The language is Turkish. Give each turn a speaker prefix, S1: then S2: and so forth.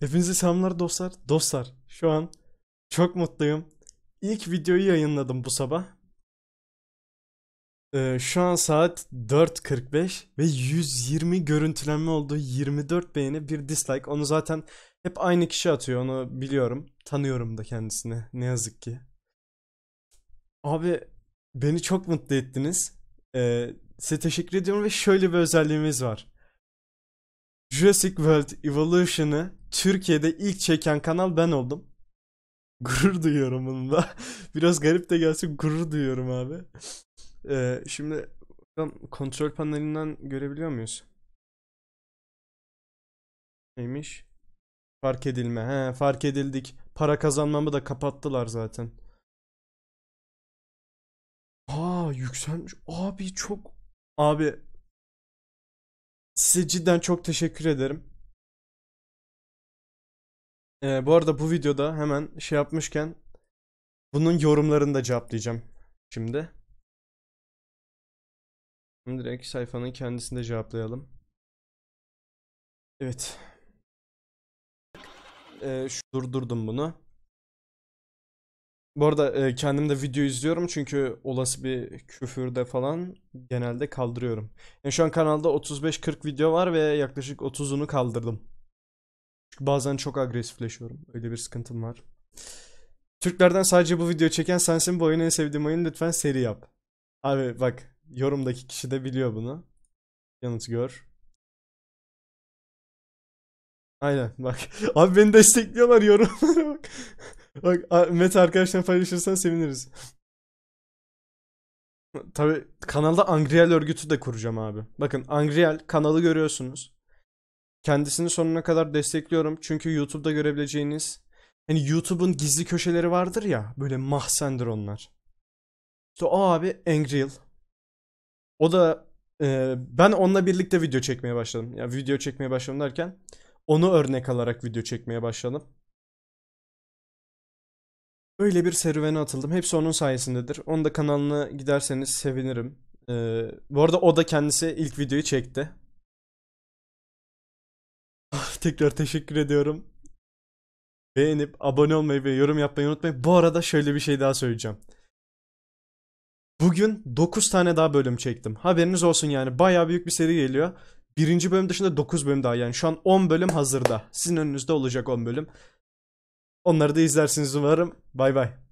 S1: Hepinize selamlar dostlar. Dostlar şu an çok mutluyum. İlk videoyu yayınladım bu sabah. Ee, şu an saat 4.45 ve 120 görüntülenme oldu. 24 beğeni bir dislike. Onu zaten hep aynı kişi atıyor onu biliyorum. Tanıyorum da kendisini ne yazık ki. Abi beni çok mutlu ettiniz. Ee, size teşekkür ediyorum ve şöyle bir özelliğimiz var. Jurassic World Evolution'ı Türkiye'de ilk çeken kanal ben oldum. Gurur duyuyorum bununla. Biraz garip de gelse gurur duyuyorum abi. Ee, şimdi kontrol panelinden görebiliyor muyuz? Neymiş? Fark edilme. He, fark edildik. Para kazanmamı da kapattılar zaten.
S2: Ha yükselmiş. Abi çok abi size cidden çok teşekkür ederim. Ee, bu arada bu videoda hemen şey yapmışken bunun yorumlarını da cevaplayacağım şimdi. Şimdi direkt sayfanın kendisinde de cevaplayalım. Evet. Ee, şu durdurdum bunu. Bu arada
S1: e, kendim de video izliyorum çünkü olası bir küfürde falan genelde kaldırıyorum. Yani şu an kanalda 35-40 video var ve yaklaşık 30'unu kaldırdım. Çünkü bazen çok agresifleşiyorum. Öyle bir sıkıntım var. Türklerden sadece bu video çeken sensin bu oyunu en sevdiğim oyun lütfen seri yap. Abi bak yorumdaki kişi de biliyor
S2: bunu. Yanıt gör. Aynen bak. Abi beni destekliyorlar yorumlara bak. Bak Mete arkadaşlar paylaşırsan
S1: seviniriz. Tabi kanalda Angriel örgütü de kuracağım abi. Bakın Angriel kanalı görüyorsunuz. Kendisini sonuna kadar destekliyorum. Çünkü YouTube'da görebileceğiniz hani YouTube'un gizli köşeleri vardır ya böyle mahsendir onlar. İşte o abi Angry O da e, ben onunla birlikte video çekmeye başladım. Ya yani video çekmeye başladım derken onu örnek alarak video çekmeye başladım. Öyle bir serüvene atıldım. Hepsi onun sayesindedir. Onun da kanalına giderseniz sevinirim. Ee, bu arada o da kendisi ilk videoyu çekti tekrar teşekkür ediyorum. Beğenip abone olmayı ve yorum yapmayı unutmayın. Bu arada şöyle bir şey daha söyleyeceğim. Bugün 9 tane daha bölüm çektim. Haberiniz olsun yani baya büyük bir seri geliyor. Birinci bölüm dışında 9 bölüm daha yani şu an 10 bölüm hazırda. Sizin
S2: önünüzde olacak 10 bölüm. Onları da izlersiniz umarım. Bay bay.